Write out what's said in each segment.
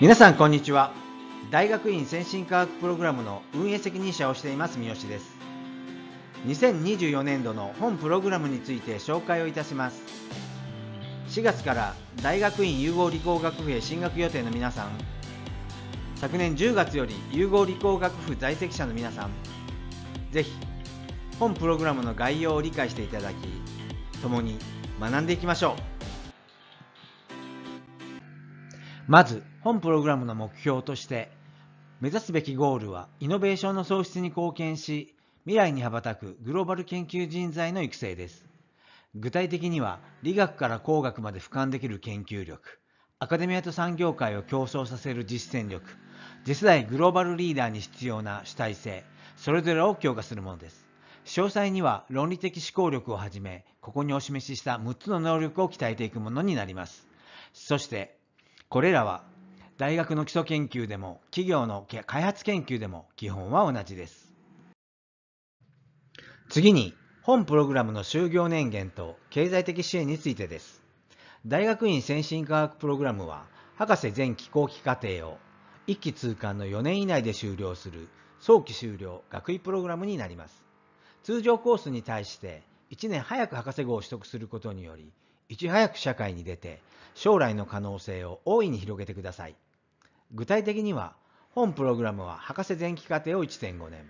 皆さんこんにちは大学院先進科学プログラムの運営責任者をしています三好です2024年度の本プログラムについて紹介をいたします4月から大学院融合理工学部へ進学予定の皆さん昨年10月より融合理工学部在籍者の皆さんぜひ本プログラムの概要を理解していただき共に学んでいきましょうまず本プログラムの目標として、目指すべきゴールはイノベーションの創出に貢献し、未来に羽ばたくグローバル研究人材の育成です。具体的には、理学から工学まで俯瞰できる研究力、アカデミアと産業界を競争させる実践力、次世代グローバルリーダーに必要な主体性、それぞれを強化するものです。詳細には論理的思考力をはじめ、ここにお示しした6つの能力を鍛えていくものになります。そして、これらは大学の基礎研究でも企業の開発研究でも基本は同じです。次に、本プログラムの就業年限と経済的支援についてです。大学院先進科学プログラムは、博士前期後期課程を1期通貫の4年以内で終了する早期終了学位プログラムになります。通常コースに対して1年早く博士号を取得することにより、いち早く社会に出て、将来の可能性を大いに広げてください。具体的には、本プログラムは博士前期課程を1.5年、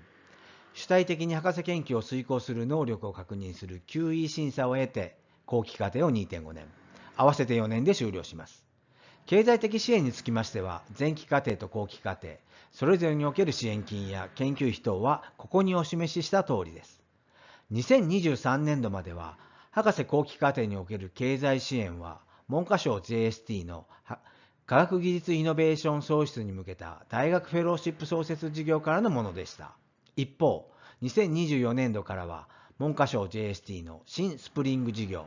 主体的に博士研究を遂行する能力を確認する QE 審査を得て、後期課程を2.5年、合わせて4年で終了します。経済的支援につきましては、前期課程と後期課程、それぞれにおける支援金や研究費等は、ここにお示しした通りです。2023年度までは、博士後期課程における経済支援は、文科省 JST の科学技術イノベーション創出に向けた大学フェローシップ創設事業からのものでした。一方、2024年度からは、文科省 JST の新スプリング事業、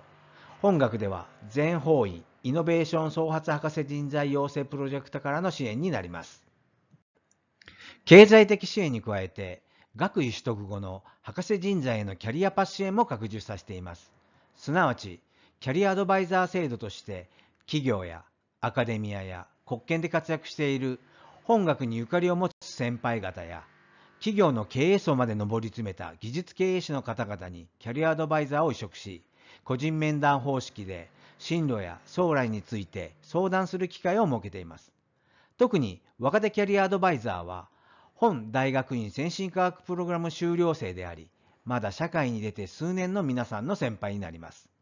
本学では全方位イノベーション創発博士人材養成プロジェクトからの支援になります。経済的支援に加えて、学位取得後の博士人材へのキャリアパス支援も拡充させています。すなわち、キャリアアドバイザー制度として、企業やアカデミアや国権で活躍している本学にゆかりを持つ先輩方や企業の経営層まで上り詰めた技術経営者の方々にキャリアアドバイザーを移植し個人面談方式で進路や将来について相談する機会を設けています。特に若手キャリアアドバイザーは本大学院先進科学プログラム修了生でありまだ社会に出て数年の皆さんの先輩になります。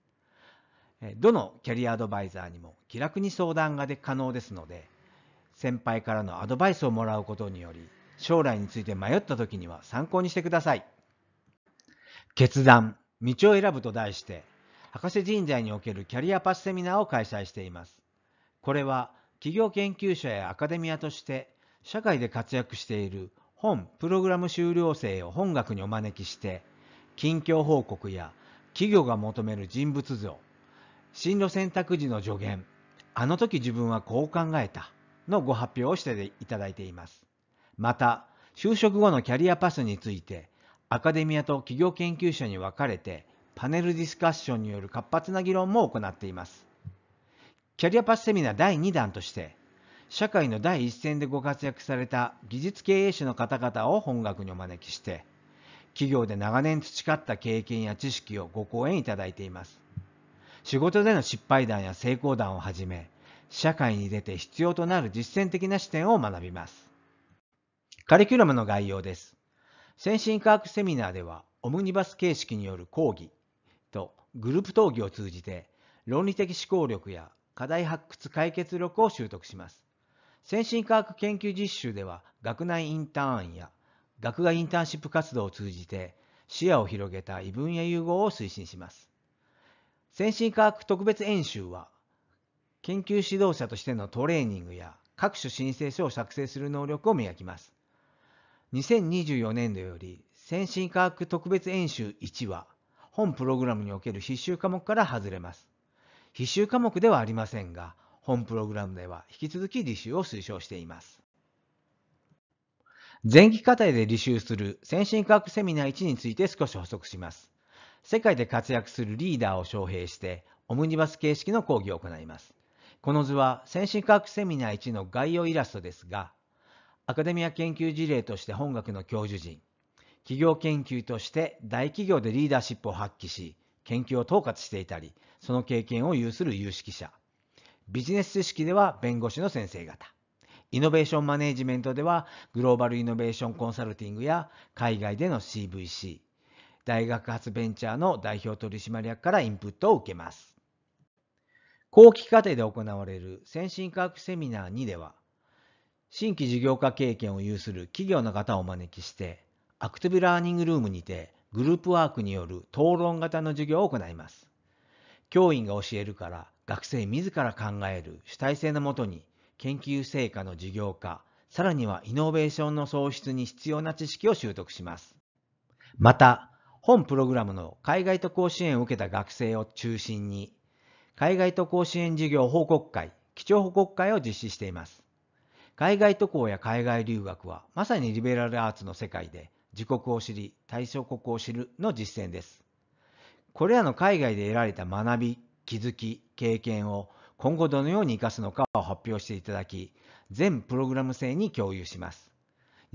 どのキャリアアドバイザーにも気楽に相談がで可能ですので、先輩からのアドバイスをもらうことにより、将来について迷った時には参考にしてください。決断、道を選ぶと題して、博士人材におけるキャリアパスセミナーを開催しています。これは、企業研究者やアカデミアとして、社会で活躍している本プログラム修了生を本学にお招きして、近況報告や企業が求める人物像、進路選択時の助言、あの時自分はこう考えたのご発表をしていただいています。また、就職後のキャリアパスについて、アカデミアと企業研究者に分かれて、パネルディスカッションによる活発な議論も行っています。キャリアパスセミナー第2弾として、社会の第一線でご活躍された技術経営者の方々を本学にお招きして、企業で長年培った経験や知識をご講演いただいています。仕事での失敗談や成功談をはじめ、社会に出て必要となる実践的な視点を学びます。カリキュラムの概要です。先進科学セミナーでは、オムニバス形式による講義とグループ討議を通じて、論理的思考力や課題発掘解決力を習得します。先進科学研究実習では、学内インターンや学外インターンシップ活動を通じて、視野を広げた異分野融合を推進します。先進科学特別演習は、研究指導者としてのトレーニングや各種申請書を作成する能力を磨きます。2024年度より先進科学特別演習1は、本プログラムにおける必修科目から外れます。必修科目ではありませんが、本プログラムでは引き続き履修を推奨しています。前期課題で履修する先進科学セミナー1について少し補足します。世界で活躍するリーダーを招聘して、オムニバス形式の講義を行います。この図は、先進科学セミナー1の概要イラストですが、アカデミア研究事例として本学の教授陣、企業研究として大企業でリーダーシップを発揮し、研究を統括していたり、その経験を有する有識者、ビジネス知識では弁護士の先生方、イノベーションマネジメントではグローバルイノベーションコンサルティングや海外での CVC、大学発ベンチャーの代表取締役からインプットを受けます。後期課程で行われる先進科学セミナー2では、新規事業化経験を有する企業の方をお招きして、アクティブラーニングルームにてグループワークによる討論型の授業を行います。教員が教えるから学生自ら考える主体性のもとに研究成果の事業化、さらにはイノベーションの創出に必要な知識を習得します。また、本プログラムの海外渡航支援を受けた学生を中心に、海外渡航支援事業報告会、基調報告会を実施しています。海外渡航や海外留学はまさにリベラルアーツの世界で自国を知り対象国を知るの実践です。これらの海外で得られた学び、気づき、経験を今後どのように活かすのかを発表していただき、全プログラム制に共有します。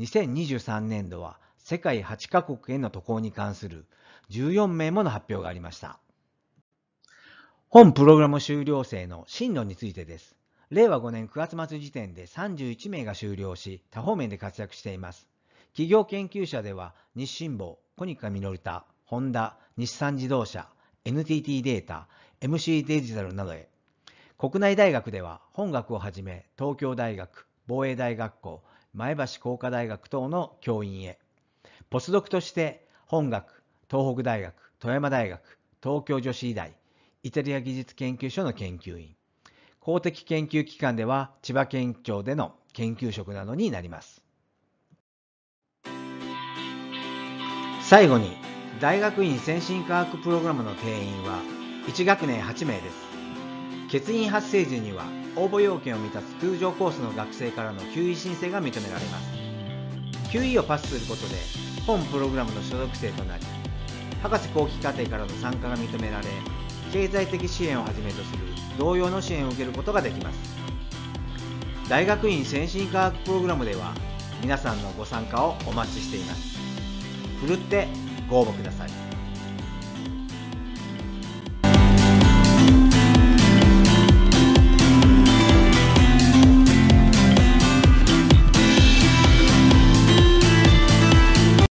2023年度は世界8カ国への渡航に関する14名もの発表がありました。本プログラム修了生の進路についてです。令和5年9月末時点で31名が終了し、多方面で活躍しています。企業研究者では、日進坊、コニカミノルタ、ホンダ、日産自動車、NTT データ、MC デジタルなどへ。国内大学では、本学をはじめ、東京大学、防衛大学校、前橋工科大学等の教員へ。ポスドクとして本学、東北大学、富山大学、東京女子医大、イタリア技術研究所の研究員、公的研究機関では千葉県庁での研究職などになります。最後に、大学院先進科学プログラムの定員は1学年8名です。欠員発生時には応募要件を満たす通常コースの学生からの給与申請が認められます。給与をパスすることで本プログラムの所属生となり博士後期課程からの参加が認められ経済的支援をはじめとする同様の支援を受けることができます大学院先進科学プログラムでは皆さんのご参加をお待ちしていますふるってご応募ください